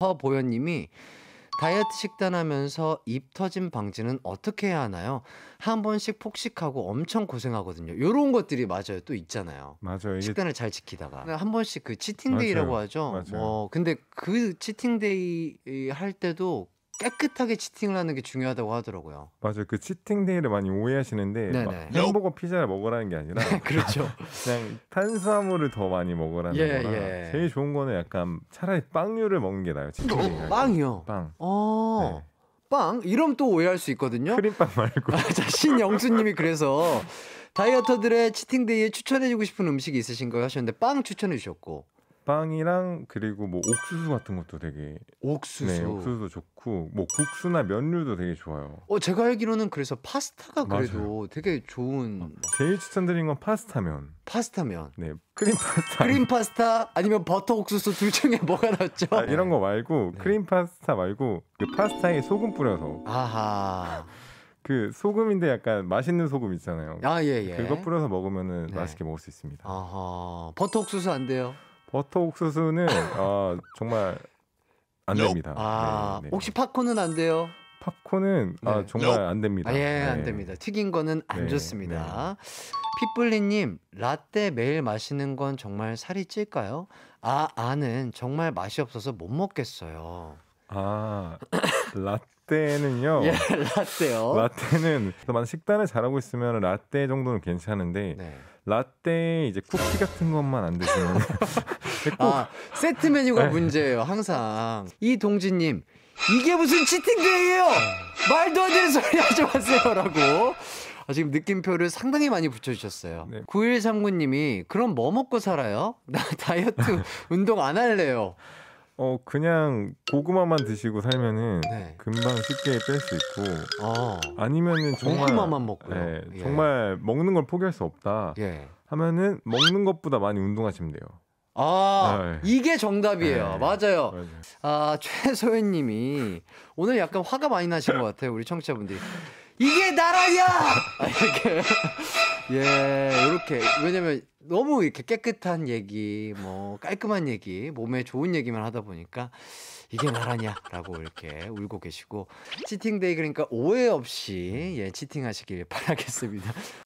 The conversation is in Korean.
허보현님이 다이어트 식단하면서 입 터짐 방지는 어떻게 해야 하나요? 한 번씩 폭식하고 엄청 고생하거든요. 요런 것들이 맞아요. 또 있잖아요. 맞아요. 식단을 잘 지키다가 네. 한 번씩 그 치팅데이라고 하죠. 맞아요. 뭐 근데 그 치팅데이 할 때도 깨끗하게 치팅을 하는 게 중요하다고 하더라고요. 맞아요. 그 치팅 데이를 많이 오해하시는데 햄버거 피자를 먹으라는 게 아니라 네, 그렇죠. 그냥 탄수화물을 더 많이 먹으라는 예, 거라 예. 제일 좋은 거는 약간 차라리 빵류를 먹는 게 나아요. 치팅 데 어? 빵이요. 빵. 어. 네. 빵 이러면 또 오해할 수 있거든요. 크림빵 말고. 아, 자, 신영수님이 그래서 다이어터들의 치팅데이에 추천해주고 싶은 음식이 있으신 거 하셨는데 빵 추천해주셨고 빵이랑 그리고 뭐 옥수수 같은 것도 되게 옥수수 네, 옥수수도 좋고 뭐 국수나 면류도 되게 좋아요. 어 제가 알기로는 그래서 파스타가 맞아요. 그래도 되게 좋은 어, 제일 추천드린 건 파스타면. 파스타면. 네. 크림 파스타. 크림 파스타 아니면 버터 옥수수 둘 중에 뭐가 낫죠? 아, 이런 거 말고 네. 크림 파스타 말고 그 파스타에 소금 뿌려서. 아하. 그 소금인데 약간 맛있는 소금 있잖아요. 아, 예, 예. 그거 뿌려서 먹으면은 네. 맛있게 먹을 수 있습니다. 아하. 버터 옥수수 안 돼요? 버터 옥수수는 아 정말 안 됩니다. 아, 네, 네. 혹시 팝콘은 안 돼요? 팝콘은 아, 네. 아, 정말 안 됩니다. 아, 예, 네. 안 됩니다. 튀긴 거는 안 네, 좋습니다. 네. 핏블리님, 라떼 매일 마시는 건 정말 살이 찔까요? 아, 아는 정말 맛이 없어서 못 먹겠어요. 아, 라떼는요. 예, 라떼요. 라떼는 만 식단을 잘하고 있으면 라떼 정도는 괜찮은데 네. 라떼 이제 쿠키 같은 것만 안 드시면 아, 세트 메뉴가 네. 문제예요. 항상 이 동진님 이게 무슨 치팅데이예요? 네. 말도 안 되는 소리 하지 마세요라고. 아, 지금 느낌표를 상당히 많이 붙여주셨어요. 네. 9139님이, 그럼 뭐 먹고 살아요? 나 다이어트, 운동 안 할래요. 어 그냥 고구마만 드시고 살면은 네. 금방 쉽게 뺄 수 있고 아. 아니면은 정말 고구마만 먹고요. 네, 예. 정말 먹는 걸 포기할 수 없다. 예. 하면은 먹는 것보다 많이 운동하시면 돼요. 아, 네. 이게 정답이에요. 네. 맞아요. 맞아요. 아, 최소연 님이 오늘 약간 화가 많이 나신 것 같아요. 우리 청취자분들이. 이게 나라야! 이렇게. 예, 요렇게. 왜냐면 너무 이렇게 깨끗한 얘기, 뭐 깔끔한 얘기, 몸에 좋은 얘기만 하다 보니까 이게 나라냐라고 이렇게 울고 계시고 치팅데이 그러니까 오해 없이 예, 치팅하시길 바라겠습니다.